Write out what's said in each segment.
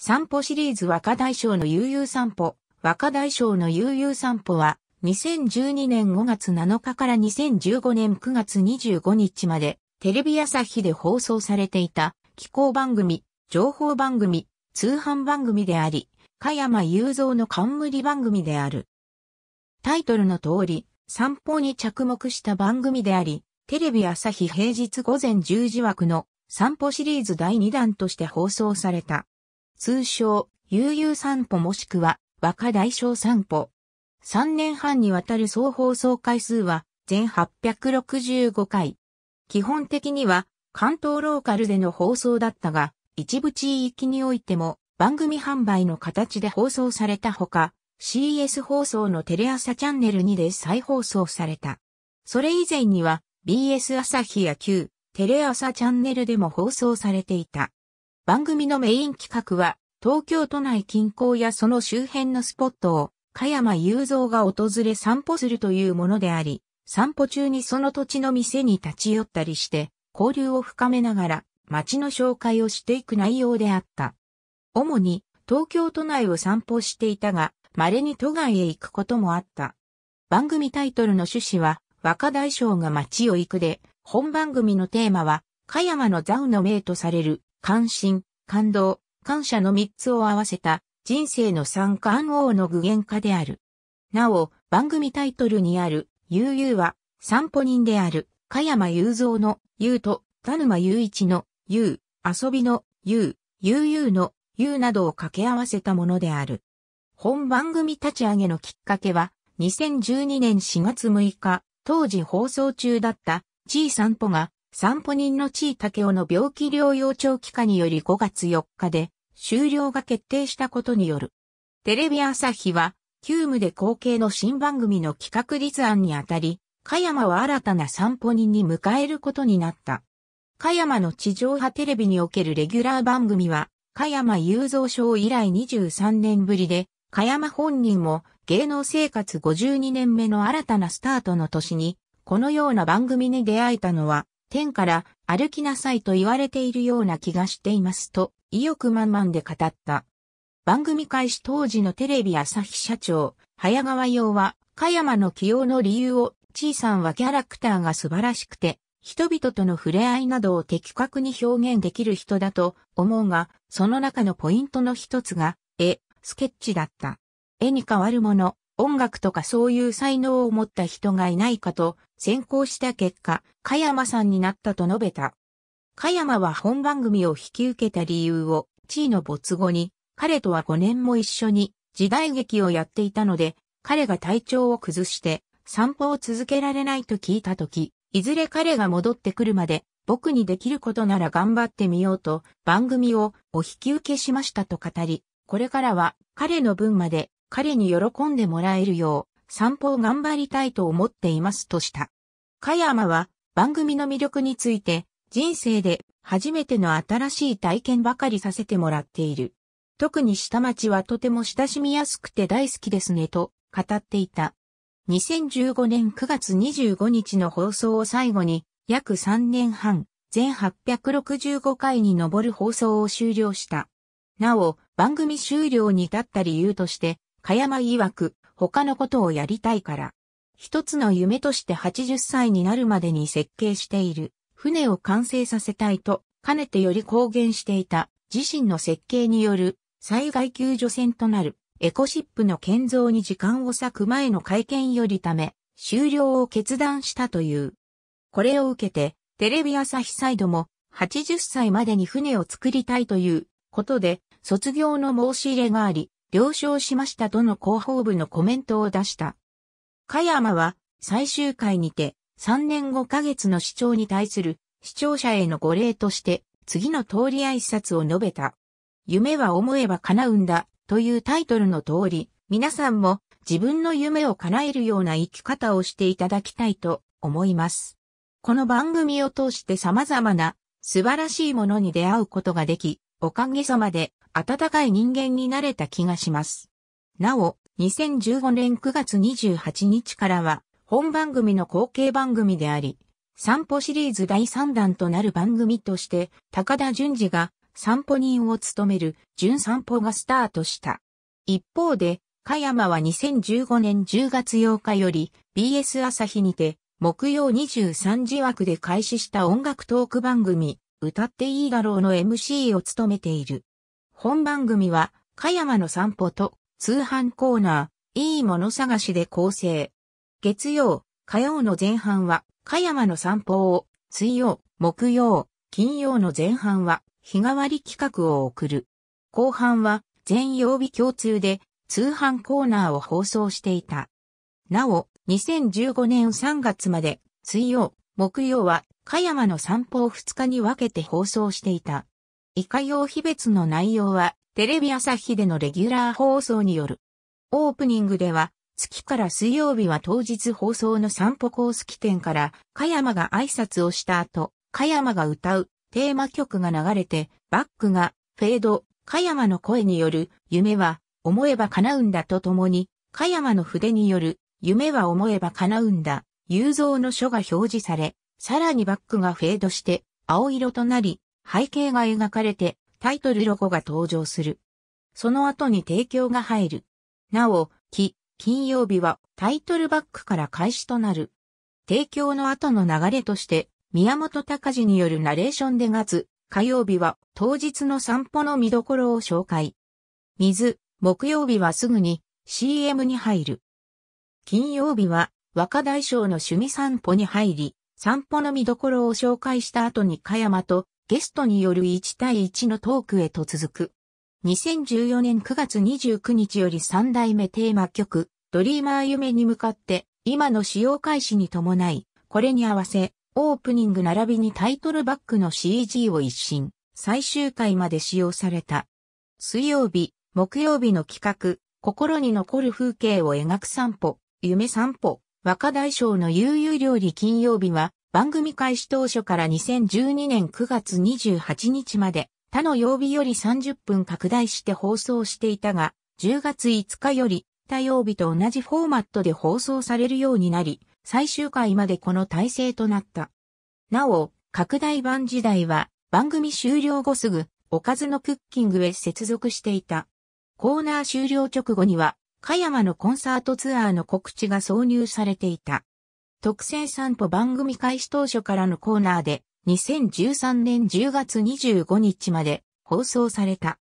散歩シリーズ若大将の悠々散歩。若大将の悠々散歩は、2012年5月7日から2015年9月25日まで、テレビ朝日で放送されていた、気候番組、情報番組、通販番組であり、加山雄三の冠番組である。タイトルの通り、散歩に着目した番組であり、テレビ朝日平日午前10時枠の散歩シリーズ第2弾として放送された。通称、悠々散歩もしくは、若大小散歩。3年半にわたる総放送回数は、全865回。基本的には、関東ローカルでの放送だったが、一部地域においても、番組販売の形で放送されたほか、CS 放送のテレ朝チャンネルにで再放送された。それ以前には BS 朝日や Q、テレ朝チャンネルでも放送されていた。番組のメイン企画は、東京都内近郊やその周辺のスポットを、加山雄三が訪れ散歩するというものであり、散歩中にその土地の店に立ち寄ったりして、交流を深めながら、街の紹介をしていく内容であった。主に、東京都内を散歩していたが、稀に都外へ行くこともあった。番組タイトルの趣旨は、若大将が街を行くで、本番組のテーマは、加山のザウの名とされる関心、感動、感謝の3つを合わせた人生の三冠王の具現化である。なお、番組タイトルにある、悠々は、散歩人である、加山雄三の、悠と、田沼雄一の、悠、遊びの、悠、悠々の、悠などを掛け合わせたものである。本番組立ち上げのきっかけは、2012年4月6日、当時放送中だった、G 散歩が、散歩人の地位竹雄の病気療養長期化により5月4日で終了が決定したことによる。テレビ朝日は、急務で後継の新番組の企画立案にあたり、香山は新たな散歩人に迎えることになった。香山の地上波テレビにおけるレギュラー番組は、香山雄三賞以来23年ぶりで、香山本人も芸能生活52年目の新たなスタートの年に、このような番組に出会えたのは天から歩きなさいと言われているような気がしていますと、意欲満々で語った。番組開始当時のテレビ朝日社長、早川洋は、香山の起用の理由を、ちいさんはキャラクターが素晴らしくて、人々との触れ合いなどを的確に表現できる人だと思うが、その中のポイントの一つが、絵、スケッチだった。絵に変わるもの、音楽とかそういう才能を持った人がいないかと先行した結果、加山さんになったと述べた。加山は本番組を引き受けた理由を、地位の没後に、彼とは5年も一緒に時代劇をやっていたので、彼が体調を崩して散歩を続けられないと聞いたとき、いずれ彼が戻ってくるまで僕にできることなら頑張ってみようと番組をお引き受けしましたと語り、これからは彼の分まで彼に喜んでもらえるよう散歩を頑張りたいと思っていますとした。加山は番組の魅力について人生で初めての新しい体験ばかりさせてもらっている。特に下町はとても親しみやすくて大好きですねと語っていた。2015年9月25日の放送を最後に約3年半、全865回に上る放送を終了した。なお、番組終了に至った理由として、加山曰く、他のことをやりたいから。一つの夢として80歳になるまでに設計している船を完成させたいと、かねてより公言していた自身の設計による災害救助船となるエコシップの建造に時間を割く前の会見よりため、終了を決断したという。これを受けて、テレビ朝日サイドも80歳までに船を作りたいということで、卒業の申し入れがあり、了承しましたとの広報部のコメントを出した。加山は最終回にて3年5ヶ月の視聴に対する視聴者へのご礼として次の通り挨拶を述べた。夢は思えば叶うんだというタイトルの通り、皆さんも自分の夢を叶えるような生き方をしていただきたいと思います。この番組を通して様々な素晴らしいものに出会うことができ、おかげさまで温かい人間になれた気がします。なお、2015年9月28日からは、本番組の後継番組であり、散歩シリーズ第3弾となる番組として、高田淳二が散歩人を務める純散歩がスタートした。一方で、加山は2015年10月8日より BS 朝日にて木曜23時枠で開始した音楽トーク番組歌っていいだろうの MC を務めている。本番組は、香山の散歩と通販コーナー、いいもの探しで構成。月曜、火曜の前半は、香山の散歩を、水曜、木曜、金曜の前半は、日替わり企画を送る。後半は、全曜日共通で、通販コーナーを放送していた。なお、2015年3月まで、水曜、木曜は、香山の散歩を2日に分けて放送していた。いかよう秘別の内容は、テレビ朝日でのレギュラー放送による。オープニングでは、月から水曜日は当日放送の散歩コース起点から、加山が挨拶をした後、加山が歌うテーマ曲が流れて、バックがフェード、加山の声による夢は思えば叶うんだとともに、加山の筆による夢は思えば叶うんだ、雄造の書が表示され、さらにバックがフェードして青色となり、背景が描かれてタイトルロゴが登場する。その後に提供が入る。なお、き、金曜日はタイトルバックから開始となる。提供の後の流れとして、宮本隆によるナレーションで月、火曜日は当日の散歩の見どころを紹介。水、木曜日はすぐに CM に入る。金曜日は若大将の趣味散歩に入り、散歩の見どころを紹介した後に香山とゲストによる1対1のトークへと続く。2014年9月29日より3代目テーマ曲、ドリーマー夢に向かって、今の使用開始に伴い、これに合わせ、オープニング並びにタイトルバックの CG を一新、最終回まで使用された。水曜日、木曜日の企画、心に残る風景を描く散歩、夢散歩、若大将の悠々料理金曜日は、番組開始当初から2012年9月28日まで、他の曜日より30分拡大して放送していたが、10月5日より、他曜日と同じフォーマットで放送されるようになり、最終回までこの体制となった。なお、拡大版時代は、番組終了後すぐ、おかずのクッキングへ接続していた。コーナー終了直後には、加山のコンサートツアーの告知が挿入されていた。特選散歩番組開始当初からのコーナーで、2013年10月25日まで放送された。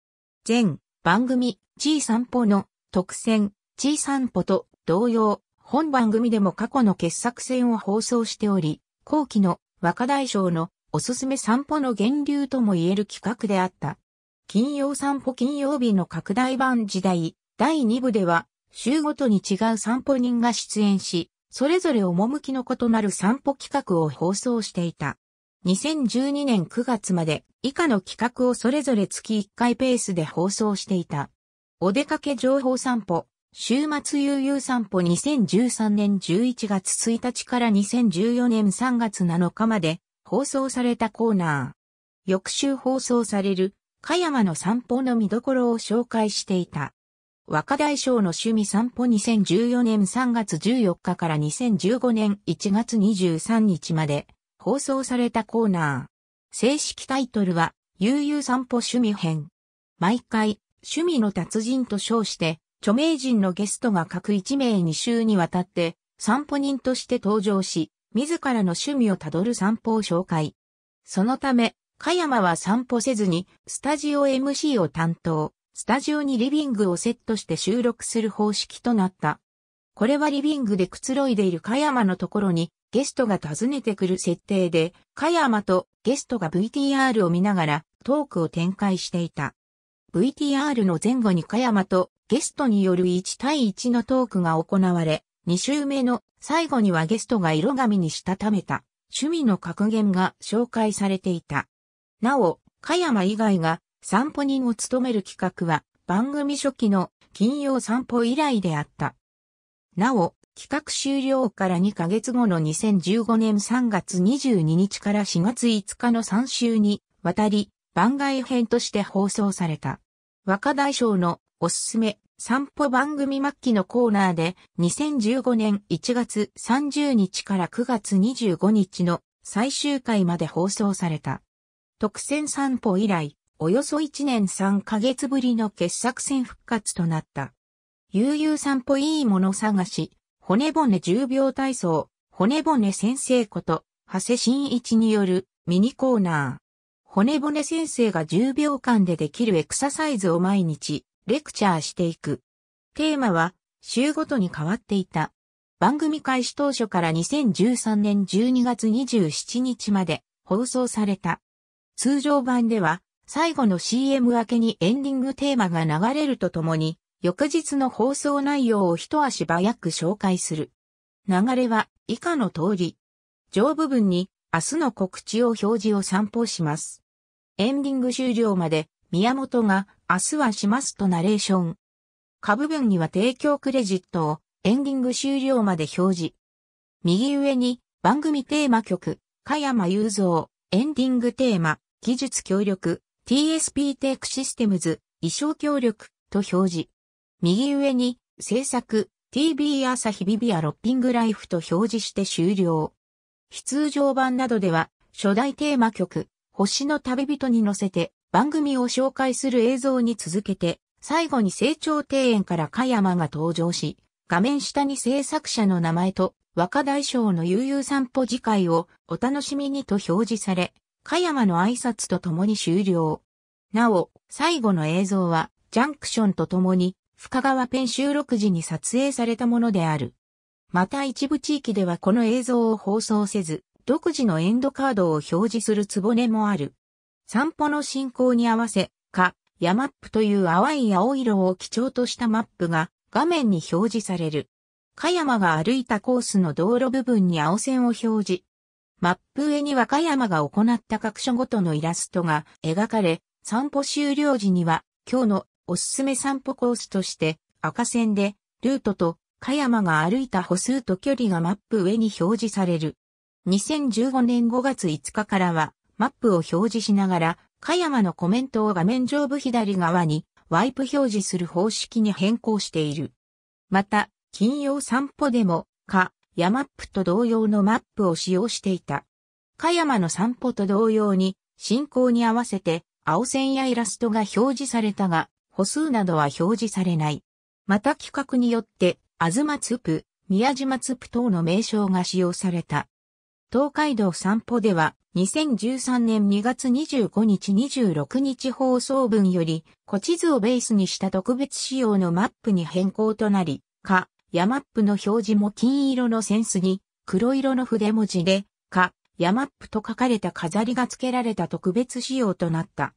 全番組、G 散歩の特選、G 散歩と同様、本番組でも過去の傑作選を放送しており、後期の若大将のおすすめ散歩の源流とも言える企画であった。金曜散歩金曜日の拡大版時代、第2部では、週ごとに違う散歩人が出演し、それぞれ趣の異なる散歩企画を放送していた。2012年9月まで以下の企画をそれぞれ月1回ペースで放送していた。お出かけ情報散歩、週末悠々散歩2013年11月1日から2014年3月7日まで放送されたコーナー。翌週放送される、香山の散歩の見どころを紹介していた。若大将の趣味散歩2014年3月14日から2015年1月23日まで放送されたコーナー。正式タイトルは、悠々散歩趣味編。毎回、趣味の達人と称して、著名人のゲストが各1名2週にわたって、散歩人として登場し、自らの趣味をたどる散歩を紹介。そのため、香山は散歩せずに、スタジオ MC を担当。スタジオにリビングをセットして収録する方式となった。これはリビングでくつろいでいる香山のところにゲストが訪ねてくる設定で、香山とゲストが VTR を見ながらトークを展開していた。VTR の前後に香山とゲストによる1対1のトークが行われ、2週目の最後にはゲストが色紙にしたためた趣味の格言が紹介されていた。なお、香山以外が散歩人を務める企画は番組初期の金曜散歩以来であった。なお、企画終了から2ヶ月後の2015年3月22日から4月5日の3週にわたり番外編として放送された。若大将のおすすめ散歩番組末期のコーナーで2015年1月30日から9月25日の最終回まで放送された。特選散歩以来、およそ1年3ヶ月ぶりの傑作戦復活となった。悠々散歩いいもの探し、骨骨10秒体操、骨骨先生こと、長谷真一によるミニコーナー。骨骨先生が10秒間でできるエクササイズを毎日、レクチャーしていく。テーマは、週ごとに変わっていた。番組開始当初から2013年12月27日まで放送された。通常版では、最後の CM 明けにエンディングテーマが流れるとともに、翌日の放送内容を一足早く紹介する。流れは以下の通り。上部分に明日の告知を表示を散歩します。エンディング終了まで宮本が明日はしますとナレーション。下部分には提供クレジットをエンディング終了まで表示。右上に番組テーマ曲、加山雄三、エンディングテーマ、技術協力、TSP テイクシステムズ、衣装協力と表示。右上に、制作、TB 朝日ビビアロッピングライフと表示して終了。非通常版などでは、初代テーマ曲、星の旅人に乗せて、番組を紹介する映像に続けて、最後に成長庭園から加山が登場し、画面下に制作者の名前と若大将の悠々散歩次回をお楽しみにと表示され、加山の挨拶と共に終了。なお、最後の映像は、ジャンクションと共に、深川ペン収録時に撮影されたものである。また一部地域ではこの映像を放送せず、独自のエンドカードを表示するつぼねもある。散歩の進行に合わせ、か、ヤマップという淡い青色を基調としたマップが画面に表示される。加山が歩いたコースの道路部分に青線を表示、マップ上に和歌山が行った各所ごとのイラストが描かれ、散歩終了時には今日のおすすめ散歩コースとして赤線でルートと加山が歩いた歩数と距離がマップ上に表示される。2015年5月5日からはマップを表示しながら加山のコメントを画面上部左側にワイプ表示する方式に変更している。また、金曜散歩でも、か、山マップと同様のマップを使用していた。香山の散歩と同様に、進行に合わせて青線やイラストが表示されたが、歩数などは表示されない。また規格によって、あずまつぷ、宮島つぷ等の名称が使用された。東海道散歩では、2013年2月25日26日放送分より、古地図をベースにした特別仕様のマップに変更となり、か、ヤマップの表示も金色の扇子に黒色の筆文字で、か、ヤマップと書かれた飾りが付けられた特別仕様となった。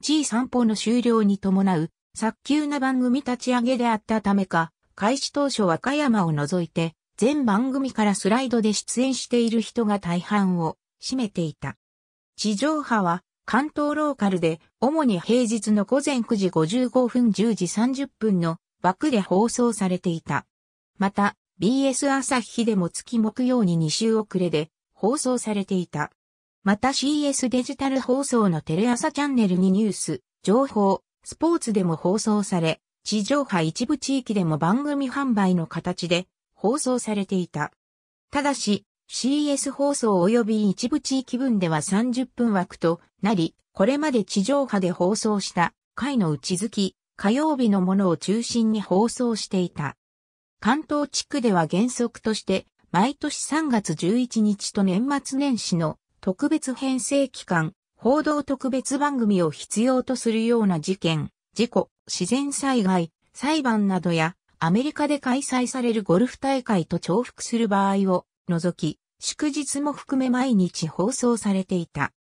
G 散歩の終了に伴う、早急な番組立ち上げであったためか、開始当初和歌山を除いて、全番組からスライドで出演している人が大半を占めていた。地上波は関東ローカルで主に平日の午前9時55分10時30分の枠で放送されていた。また、BS 朝日でも月木曜に2週遅れで放送されていた。また CS デジタル放送のテレ朝チャンネルにニュース、情報、スポーツでも放送され、地上波一部地域でも番組販売の形で放送されていた。ただし、CS 放送及び一部地域分では30分枠となり、これまで地上波で放送した回のうちき、火曜日のものを中心に放送していた。関東地区では原則として、毎年3月11日と年末年始の特別編成期間、報道特別番組を必要とするような事件、事故、自然災害、裁判などや、アメリカで開催されるゴルフ大会と重複する場合を除き、祝日も含め毎日放送されていた。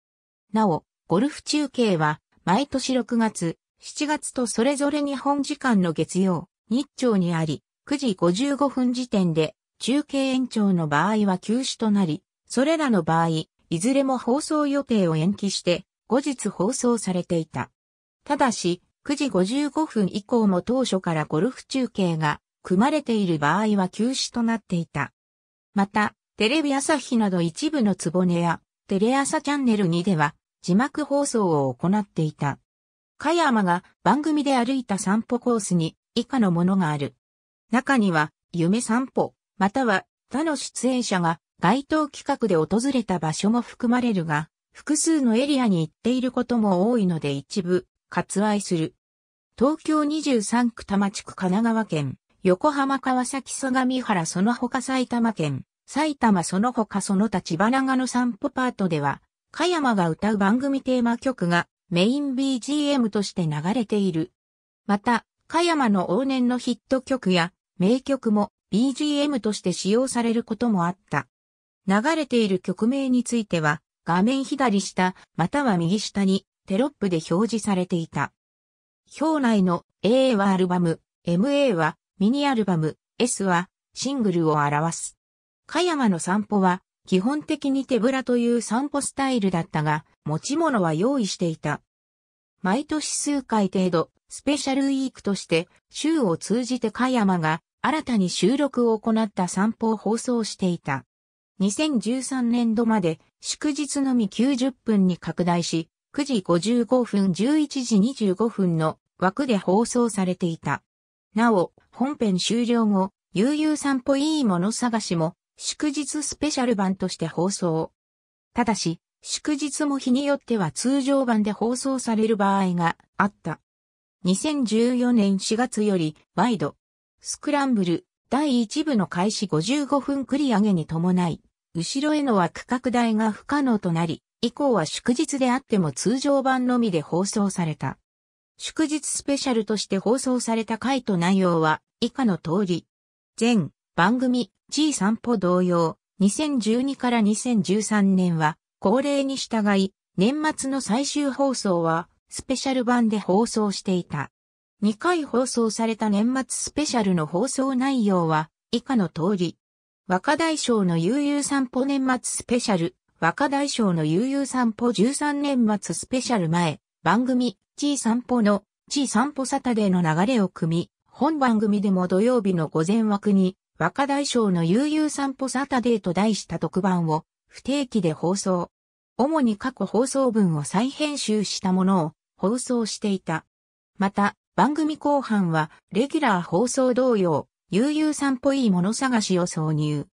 なお、ゴルフ中継は、毎年6月、7月とそれぞれ日本時間の月曜、日朝にあり、9時55分時点で、中継延長の場合は休止となり、それらの場合、いずれも放送予定を延期して、後日放送されていた。ただし、9時55分以降も当初からゴルフ中継が組まれている場合は休止となっていた。また、テレビ朝日など一部のつぼねや、テレ朝チャンネル2では、字幕放送を行っていた。加山が番組で歩いた散歩コースに以下のものがある。中には、夢散歩、または他の出演者が該当企画で訪れた場所も含まれるが、複数のエリアに行っていることも多いので一部、割愛する。東京23区多摩地区神奈川県、横浜川崎相模原その他埼玉県、埼玉その他その他千葉長野散歩パートでは、香山が歌う番組テーマ曲がメイン BGM として流れている。また、香山の往年のヒット曲や名曲も BGM として使用されることもあった。流れている曲名については、画面左下、または右下にテロップで表示されていた。表内の A はアルバム、MA はミニアルバム、S はシングルを表す。や山の散歩は基本的に手ぶらという散歩スタイルだったが、持ち物は用意していた。毎年数回程度、スペシャルウィークとして、週を通じてや山が新たに収録を行った散歩を放送していた。2013年度まで祝日のみ90分に拡大し、9時55分11時25分の枠で放送されていた。なお、本編終了後、悠々散歩いいもの探しも祝日スペシャル版として放送。ただし、祝日も日によっては通常版で放送される場合があった。2014年4月よりワイド、スクランブル、第1部の開始55分繰り上げに伴い、後ろへの枠拡大が不可能となり、以降は祝日であっても通常版のみで放送された。祝日スペシャルとして放送された回と内容は以下の通り。全番組 G 散歩同様、2012から2013年は恒例に従い、年末の最終放送はスペシャル版で放送していた。2回放送された年末スペシャルの放送内容は以下の通り。若大将の悠々散歩年末スペシャル、若大将の悠々散歩13年末スペシャル前、番組、地位散歩の、地位散歩サタデーの流れを組み、本番組でも土曜日の午前枠に、若大将の悠々散歩サタデーと題した特番を、不定期で放送。主に過去放送分を再編集したものを放送していた。また、番組後半は、レギュラー放送同様、悠々散歩いいもの探しを挿入。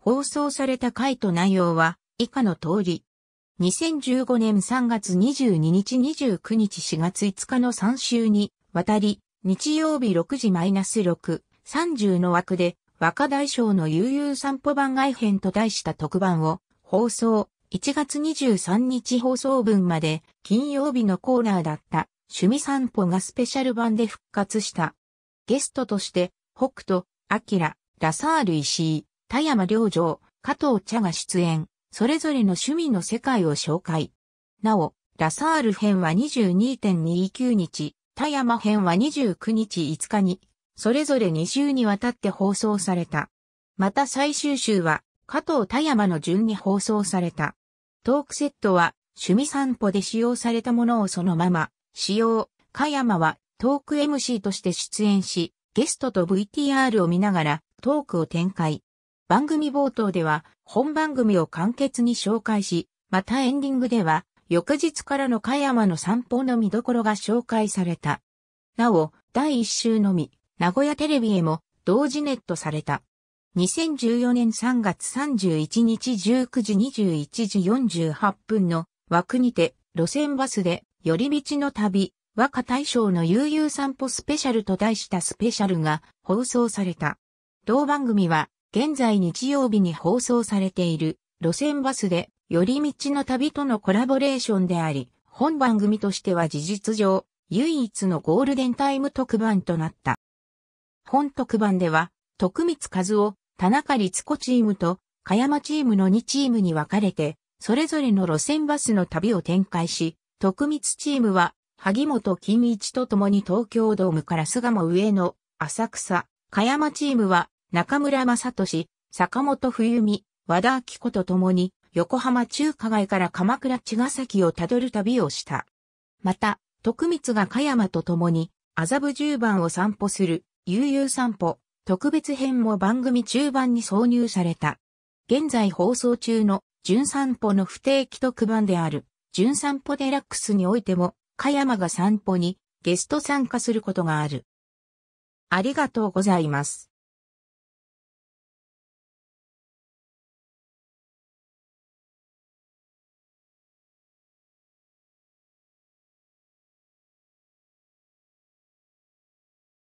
放送された回と内容は、以下の通り。2015年3月22日29日4月5日の3週に、わたり、日曜日6時マイナス -6、30の枠で、若大将の悠々散歩番外編と題した特番を、放送、1月23日放送分まで、金曜日のコーナーだった。趣味散歩がスペシャル版で復活した。ゲストとして、北斗、明、ラサール石井、田山良城、加藤茶が出演、それぞれの趣味の世界を紹介。なお、ラサール編は22.29日、田山編は29日5日に、それぞれ2週にわたって放送された。また最終週は、加藤田山の順に放送された。トークセットは、趣味散歩で使用されたものをそのまま、使用、加山はトーク MC として出演し、ゲストと VTR を見ながらトークを展開。番組冒頭では本番組を簡潔に紹介し、またエンディングでは翌日からの加山の散歩の見どころが紹介された。なお、第1週のみ、名古屋テレビへも同時ネットされた。2014年3月31日19時21時48分の枠にて路線バスで寄り道の旅、和歌大将の悠々散歩スペシャルと題したスペシャルが放送された。同番組は、現在日曜日に放送されている、路線バスで、寄り道の旅とのコラボレーションであり、本番組としては事実上、唯一のゴールデンタイム特番となった。本特番では、徳光和夫、田中律子チームと、香山チームの2チームに分かれて、それぞれの路線バスの旅を展開し、徳光チームは、萩本欽一と共に東京ドームから巣鴨上野、浅草、香山チームは、中村正俊、坂本冬美、和田明子と共に、横浜中華街から鎌倉茅ヶ崎をたどる旅をした。また、徳光が香山と共に、麻布十番を散歩する、悠々散歩、特別編も番組中盤に挿入された。現在放送中の、純散歩の不定期特番である。純散歩デラックスにおいても、加山が散歩にゲスト参加することがある。ありがとうございます。